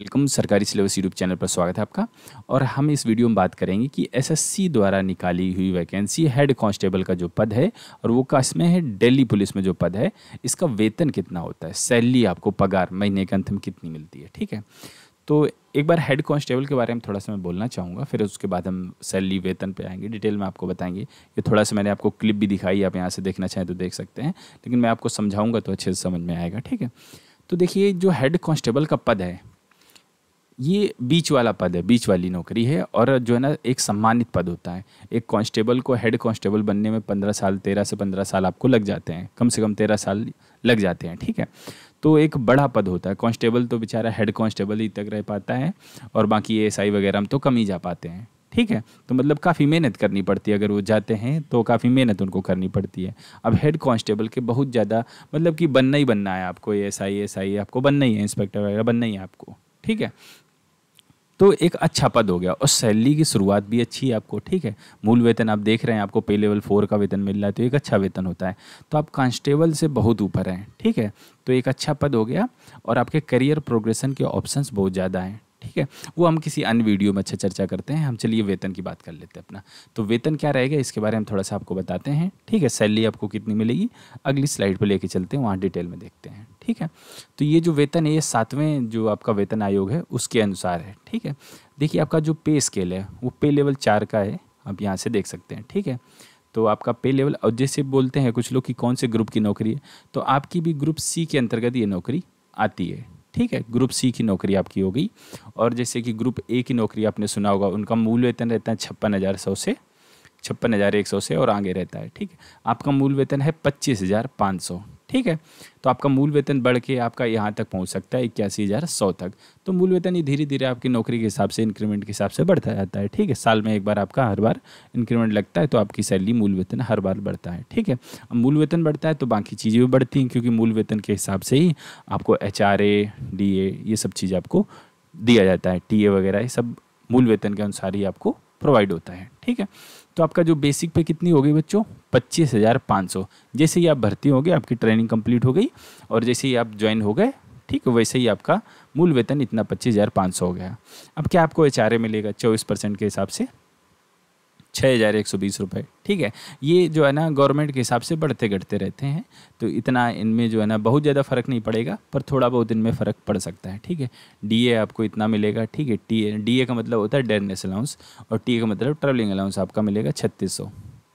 welcome सरकारी syllabus YouTube channel पर स्वागत है आपका और हम इस वीडियो में बात करेंगे कि एसएससी द्वारा निकाली हुई वैकेंसी हेड कांस्टेबल का जो पद है और वो काश में है दिल्ली पुलिस में जो पद है इसका वेतन कितना होता है सैलरी आपको पगार महीने के अंत में कितनी मिलती है ठीक है तो एक बार हेड कांस्टेबल के बारे में थोड़ा सा मैं बोलना चाहूँगा फिर उसके बाद हम सैलरी वेतन पे आएंगे डिटेल में आपको बताएंगे ये थोड़ा सा मैंने आपको क्लिप भी दिखाई आप यहाँ से देखना चाहें तो देख सकते हैं लेकिन मैं आपको समझाऊँगा तो अच्छे से समझ में आएगा ठीक है तो देखिए जो हेड कांस्टेबल का पद है ये बीच वाला पद है बीच वाली नौकरी है और जो है ना एक सम्मानित पद होता है एक कांस्टेबल को हेड कांस्टेबल बनने में पंद्रह साल तेरह से पंद्रह साल आपको लग जाते हैं कम से कम तेरह साल लग जाते हैं ठीक है तो एक बड़ा पद होता है कांस्टेबल तो बेचारा हेड कांस्टेबल ही तक रह पाता है और बाकी ए एस आई वगैरह हम तो कम ही जा पाते हैं ठीक है तो मतलब काफ़ी मेहनत करनी पड़ती है अगर वो जाते हैं तो काफ़ी मेहनत उनको करनी पड़ती है अब हेड कांस्टेबल के बहुत ज़्यादा मतलब कि बनना ही बनना है आपको एस आई एस आई आपको बनना ही है इंस्पेक्टर वगैरह बनना ही है आपको ठीक है तो एक अच्छा पद हो गया और सैलरी की शुरुआत भी अच्छी है आपको ठीक है मूल वेतन आप देख रहे हैं आपको पे लेवल फोर का वेतन मिल रहा है तो एक अच्छा वेतन होता है तो आप कांस्टेबल से बहुत ऊपर हैं ठीक है तो एक अच्छा पद हो गया और आपके करियर प्रोग्रेशन के ऑप्शंस बहुत ज़्यादा हैं ठीक है वो हम किसी अन्य वीडियो में अच्छा चर्चा करते हैं हम चलिए वेतन की बात कर लेते हैं अपना तो वेतन क्या रहेगा इसके बारे में थोड़ा सा आपको बताते हैं ठीक है सैलरी आपको कितनी मिलेगी अगली स्लाइड पर लेके चलते हैं वहाँ डिटेल में देखते हैं ठीक है तो ये जो वेतन है ये सातवें जो आपका वेतन आयोग है उसके अनुसार है ठीक है देखिए आपका जो पे स्केल है वो पे लेवल चार का है आप यहाँ से देख सकते हैं ठीक है तो आपका पे लेवल और जैसे बोलते हैं कुछ लोग कि कौन से ग्रुप की नौकरी है तो आपकी भी ग्रुप सी के अंतर्गत ये नौकरी आती है ठीक है ग्रुप सी की नौकरी आपकी होगी और जैसे कि ग्रुप ए की नौकरी आपने सुना होगा उनका मूल वेतन रहता है छप्पन हज़ार सौ से छप्पन हज़ार एक सौ से और आगे रहता है ठीक है आपका मूल वेतन है पच्चीस हज़ार पाँच सौ ठीक है तो आपका मूल वेतन बढ़ के आपका यहाँ तक पहुँच सकता है इक्यासी हज़ार सौ तक तो मूल वेतन ये धीरे धीरे आपकी नौकरी के हिसाब से इंक्रीमेंट के हिसाब से बढ़ता जाता है ठीक है साल में एक बार आपका हर बार इंक्रीमेंट लगता है तो आपकी सैलरी मूल वेतन हर बार बढ़ता है ठीक है मूल वेतन बढ़ता है तो बाकी चीज़ें भी बढ़ती हैं क्योंकि मूल वेतन के हिसाब से ही आपको एच आर ये सब चीज़ आपको दिया जाता है टी वगैरह ये सब मूल वेतन के अनुसार ही आपको प्रोवाइड होता है ठीक है तो आपका जो बेसिक पे कितनी होगी बच्चों पच्चीस हज़ार पाँच सौ जैसे ही आप भर्ती होंगे आपकी ट्रेनिंग कंप्लीट हो गई और जैसे ही आप ज्वाइन हो गए ठीक वैसे ही आपका मूल वेतन इतना पच्चीस हज़ार पाँच सौ हो गया अब क्या आपको एच मिलेगा चौबीस परसेंट के हिसाब से छः हज़ार एक सौ बीस रुपये ठीक है ये जो है ना गवर्नमेंट के हिसाब से बढ़ते घटते रहते हैं तो इतना इनमें जो है ना बहुत ज़्यादा फ़र्क नहीं पड़ेगा पर थोड़ा बहुत इनमें फ़र्क पड़ सकता है ठीक है डी आपको इतना मिलेगा ठीक है टी डी का मतलब होता है डेरनेस अलाउंस और टी का मतलब ट्रेवलिंग अलाउंस आपका मिलेगा छत्तीस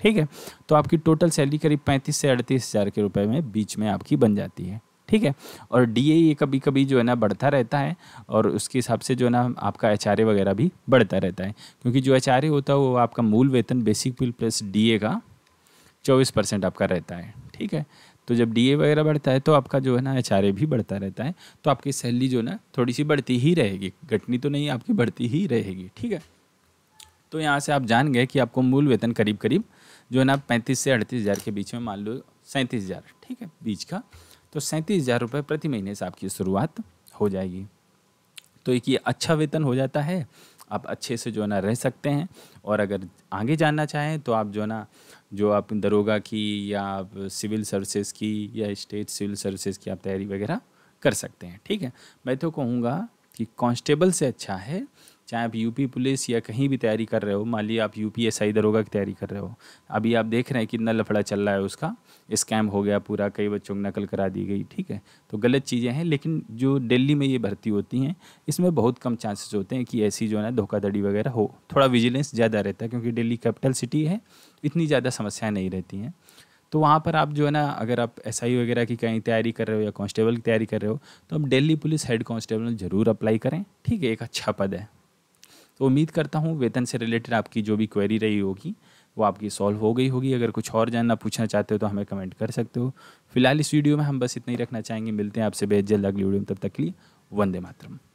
ठीक है तो आपकी टोटल सैलरी करीब पैंतीस से अड़तीस हज़ार के रुपये में बीच में आपकी बन जाती है ठीक है और डी ये कभी कभी जो है ना बढ़ता रहता है और उसके हिसाब से जो है ना आपका एच वगैरह भी बढ़ता रहता है क्योंकि जो एच होता है वो आपका मूल वेतन बेसिक बिल प्लस डी का चौबीस परसेंट आपका रहता है ठीक है तो जब डी वगैरह बढ़ता है तो आपका जो है ना एच भी बढ़ता रहता है तो आपकी सैलरी जो है ना थोड़ी सी बढ़ती ही रहेगी घटनी तो नहीं आपकी बढ़ती ही रहेगी ठीक है तो यहाँ से आप जान गए कि आपको मूल वेतन करीब करीब जो है ना पैंतीस से अड़तीस हज़ार के बीच में मान लो सैंतीस हज़ार ठीक है बीच का तो सैंतीस हज़ार रुपये प्रति महीने से आपकी शुरुआत हो जाएगी तो एक ये अच्छा वेतन हो जाता है आप अच्छे से जो है ना रह सकते हैं और अगर आगे जानना चाहें तो आप जो है ना जो आप दरोगा की या आप सिविल सर्विसेज की या स्टेट सिविल सर्विसेज की आप तैयारी वगैरह कर सकते हैं ठीक है मैं तो कहूँगा कि कांस्टेबल से अच्छा है चाहे आप यूपी पुलिस या कहीं भी तैयारी कर रहे हो मान लीजिए आप पी एस आई दरोगा की तैयारी कर रहे हो अभी आप देख रहे हैं कितना लफड़ा चल रहा है उसका स्कैम हो गया पूरा कई बच्चों की नकल करा दी गई ठीक है तो गलत चीज़ें हैं लेकिन जो दिल्ली में ये भर्ती होती हैं इसमें बहुत कम चांसेस होते हैं कि ऐसी जो है ना धोखाधड़ी वगैरह हो थोड़ा विजिलेंस ज़्यादा रहता है क्योंकि दिल्ली कैपिटल सिटी है इतनी ज़्यादा समस्याएँ नहीं रहती हैं तो वहाँ पर आप जो है ना अगर आप एस आई वगैरह की कहीं तैयारी कर रहे हो या कांस्टेबल की तैयारी कर रहे हो तो आप दिल्ली पुलिस हेड कांस्टेबल ज़रूर अप्लाई करें ठीक है एक अच्छा पद है तो उम्मीद करता हूँ वेतन से रिलेटेड आपकी जो भी क्वेरी रही होगी वो आपकी सॉल्व हो गई होगी अगर कुछ और जानना पूछना चाहते हो तो हमें कमेंट कर सकते हो फिलहाल इस वीडियो में हम बस इतना ही रखना चाहेंगे मिलते हैं आपसे बेहद जल्द अगली वीडियो में तब तक के लिए वंदे मातरम